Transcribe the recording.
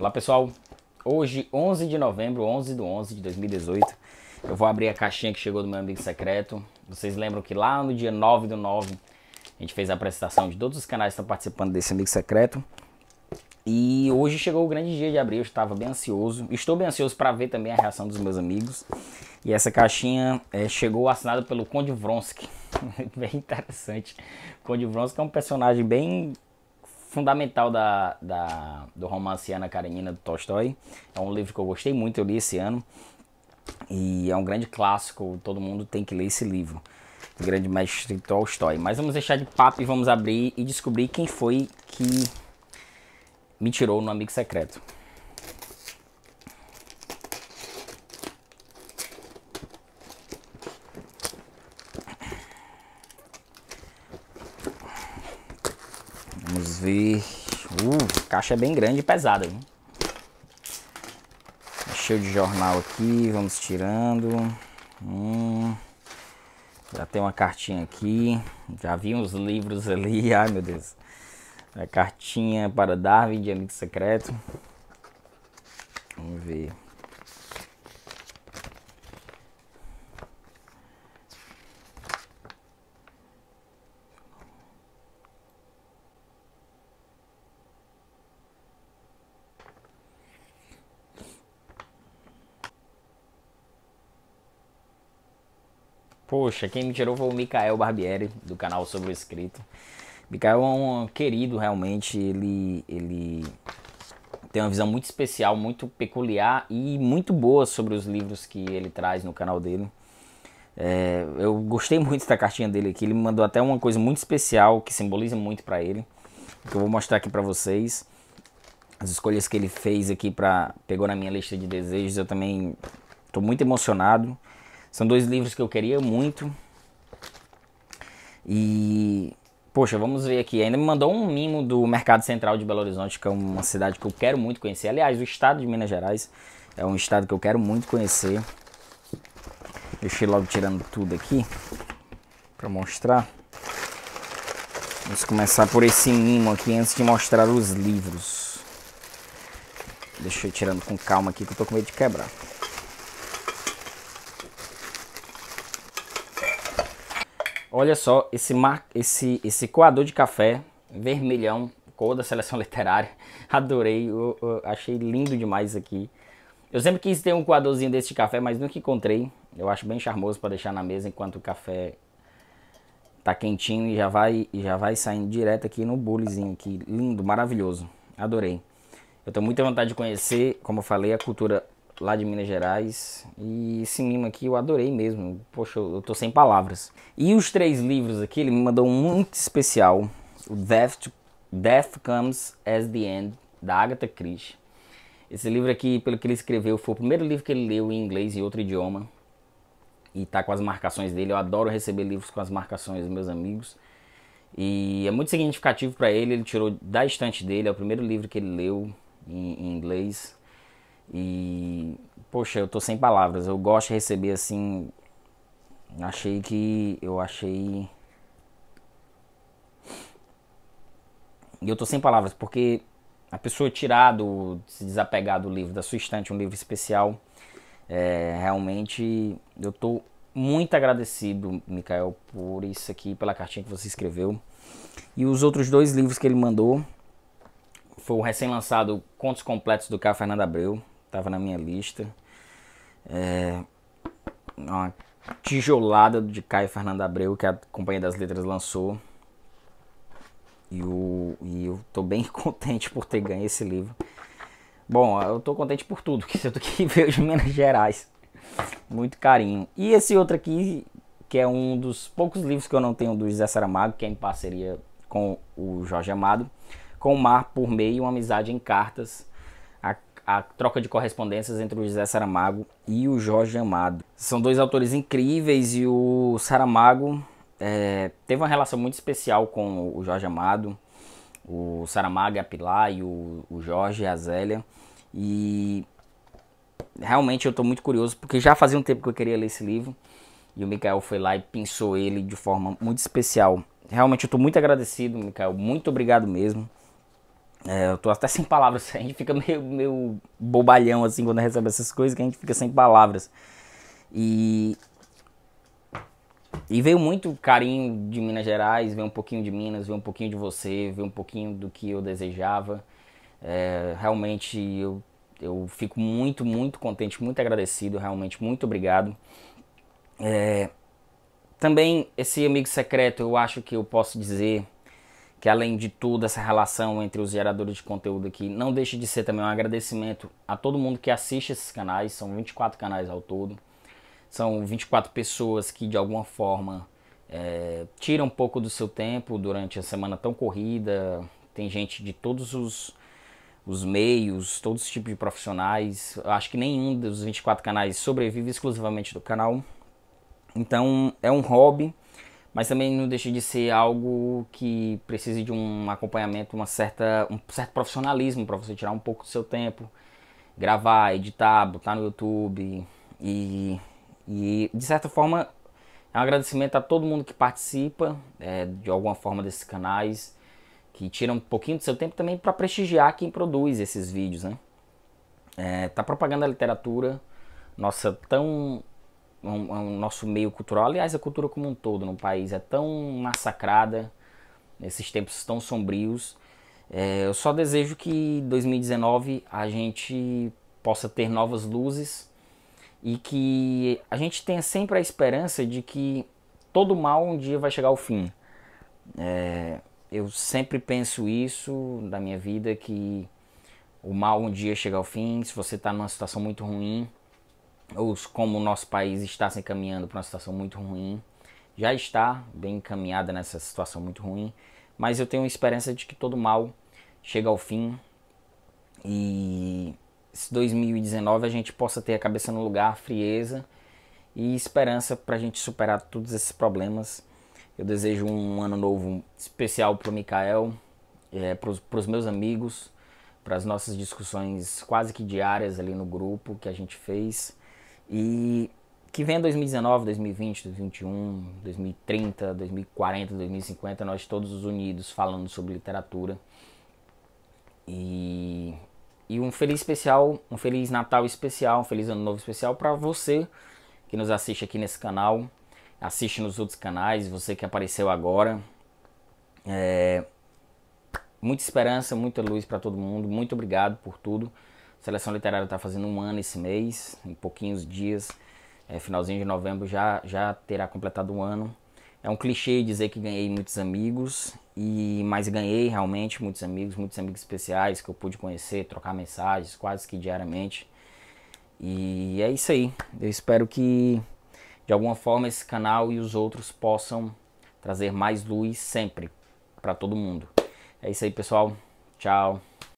Olá pessoal, hoje 11 de novembro, 11 de 11 de 2018, eu vou abrir a caixinha que chegou do meu amigo secreto. Vocês lembram que lá no dia 9 do 9 a gente fez a apresentação de todos os canais que estão participando desse amigo secreto. E hoje chegou o grande dia de abrir, eu estava bem ansioso. Estou bem ansioso para ver também a reação dos meus amigos. E essa caixinha é, chegou assinada pelo Conde Vronsky. bem interessante. O Conde Vronsky é um personagem bem fundamental da, da, do romance Ana Karenina do Tolstói. É um livro que eu gostei muito, eu li esse ano. E é um grande clássico, todo mundo tem que ler esse livro. O grande mestre Tolstói. Mas vamos deixar de papo e vamos abrir e descobrir quem foi que me tirou no Amigo Secreto. ver. Uh, caixa é bem grande e pesada. Hein? Cheio de jornal aqui. Vamos tirando. Hum, já tem uma cartinha aqui. Já vi uns livros ali. Ai, meu Deus. A é cartinha para Darwin de Amigo Secreto. Vamos ver. Poxa, quem me tirou foi o Micael Barbieri, do canal Sobre o Escrito. Micael é um querido, realmente. Ele, ele tem uma visão muito especial, muito peculiar e muito boa sobre os livros que ele traz no canal dele. É, eu gostei muito da cartinha dele aqui. Ele me mandou até uma coisa muito especial que simboliza muito para ele, que eu vou mostrar aqui para vocês. As escolhas que ele fez aqui para pegou na minha lista de desejos, eu também estou muito emocionado. São dois livros que eu queria muito. E Poxa, vamos ver aqui. Ainda me mandou um mimo do Mercado Central de Belo Horizonte, que é uma cidade que eu quero muito conhecer. Aliás, o estado de Minas Gerais é um estado que eu quero muito conhecer. Deixei logo tirando tudo aqui para mostrar. Vamos começar por esse mimo aqui antes de mostrar os livros. Deixa eu tirando com calma aqui que eu tô com medo de quebrar. Olha só esse, mar... esse, esse coador de café vermelhão, cor da seleção literária. Adorei, eu, eu achei lindo demais aqui. Eu sempre quis ter um coadorzinho desse de café, mas nunca encontrei. Eu acho bem charmoso para deixar na mesa enquanto o café tá quentinho e já vai e já vai saindo direto aqui no bulizinho aqui. Lindo, maravilhoso. Adorei. Eu tenho muita vontade de conhecer, como eu falei, a cultura lá de Minas Gerais. E esse mimo aqui eu adorei mesmo. Poxa, eu tô sem palavras. E os três livros aqui, ele me mandou um muito especial. O Death, Death Comes as the End, da Agatha Christie. Esse livro aqui, pelo que ele escreveu, foi o primeiro livro que ele leu em inglês e outro idioma. E tá com as marcações dele. Eu adoro receber livros com as marcações dos meus amigos. E é muito significativo para ele. Ele tirou da estante dele, é o primeiro livro que ele leu em, em inglês e, poxa, eu tô sem palavras. Eu gosto de receber assim. Achei que. Eu achei. E eu tô sem palavras, porque a pessoa tirar do. se desapegar do livro, da sua estante, um livro especial. É, realmente, eu tô muito agradecido, Mikael, por isso aqui, pela cartinha que você escreveu. E os outros dois livros que ele mandou foi o recém-lançado Contos Completos do K. Fernando Abreu, Tava na minha lista. É, uma tijolada de Caio Fernando Abreu, que a Companhia das Letras lançou. E, o, e eu tô bem contente por ter ganho esse livro. Bom, eu tô contente por tudo, que isso aqui veio de Minas Gerais. Muito carinho. E esse outro aqui, que é um dos poucos livros que eu não tenho do José Saramago, que é em parceria com o Jorge Amado. Com o Mar por Meio, Uma Amizade em Cartas a troca de correspondências entre o José Saramago e o Jorge Amado. São dois autores incríveis e o Saramago é, teve uma relação muito especial com o Jorge Amado, o Saramago e é a Pilar e o, o Jorge e é a Zélia. E realmente eu estou muito curioso porque já fazia um tempo que eu queria ler esse livro e o Mikael foi lá e pensou ele de forma muito especial. Realmente eu estou muito agradecido, Mikael, muito obrigado mesmo. É, eu tô até sem palavras, a gente fica meio, meio bobalhão assim quando recebe essas coisas, que a gente fica sem palavras. E. E veio muito carinho de Minas Gerais, veio um pouquinho de Minas, veio um pouquinho de você, veio um pouquinho do que eu desejava. É, realmente eu, eu fico muito, muito contente, muito agradecido, realmente muito obrigado. É, também esse amigo secreto, eu acho que eu posso dizer que além de tudo essa relação entre os geradores de conteúdo aqui não deixe de ser também um agradecimento a todo mundo que assiste esses canais, são 24 canais ao todo. São 24 pessoas que de alguma forma é, tiram um pouco do seu tempo durante a semana tão corrida. Tem gente de todos os, os meios, todos os tipos de profissionais. Eu acho que nenhum dos 24 canais sobrevive exclusivamente do canal. Então é um hobby mas também não deixa de ser algo que precise de um acompanhamento, uma certa, um certo profissionalismo para você tirar um pouco do seu tempo, gravar, editar, botar no YouTube e, e de certa forma é um agradecimento a todo mundo que participa é, de alguma forma desses canais, que tira um pouquinho do seu tempo também para prestigiar quem produz esses vídeos, né? É, tá propagando a literatura, nossa tão um, um nosso meio cultural, aliás, a cultura como um todo no país é tão massacrada, nesses tempos tão sombrios. É, eu só desejo que 2019 a gente possa ter novas luzes e que a gente tenha sempre a esperança de que todo mal um dia vai chegar ao fim. É, eu sempre penso isso na minha vida que o mal um dia chega ao fim. Se você está numa situação muito ruim, os, como o nosso país está se encaminhando para uma situação muito ruim, já está bem encaminhada nessa situação muito ruim, mas eu tenho esperança de que todo mal chega ao fim e 2019 a gente possa ter a cabeça no lugar, frieza e esperança para a gente superar todos esses problemas. Eu desejo um ano novo especial para o Mikael, é, para os meus amigos, para as nossas discussões quase que diárias ali no grupo que a gente fez. E que venha 2019, 2020, 2021, 2030, 2040, 2050, nós todos unidos falando sobre literatura. E, e um feliz especial, um feliz Natal especial, um feliz Ano Novo especial para você que nos assiste aqui nesse canal, assiste nos outros canais, você que apareceu agora. É, muita esperança, muita luz para todo mundo. Muito obrigado por tudo. Seleção Literária está fazendo um ano esse mês, em pouquinhos dias, é, finalzinho de novembro já, já terá completado um ano. É um clichê dizer que ganhei muitos amigos, e mas ganhei realmente muitos amigos, muitos amigos especiais que eu pude conhecer, trocar mensagens quase que diariamente. E é isso aí. Eu espero que de alguma forma esse canal e os outros possam trazer mais luz sempre para todo mundo. É isso aí, pessoal. Tchau.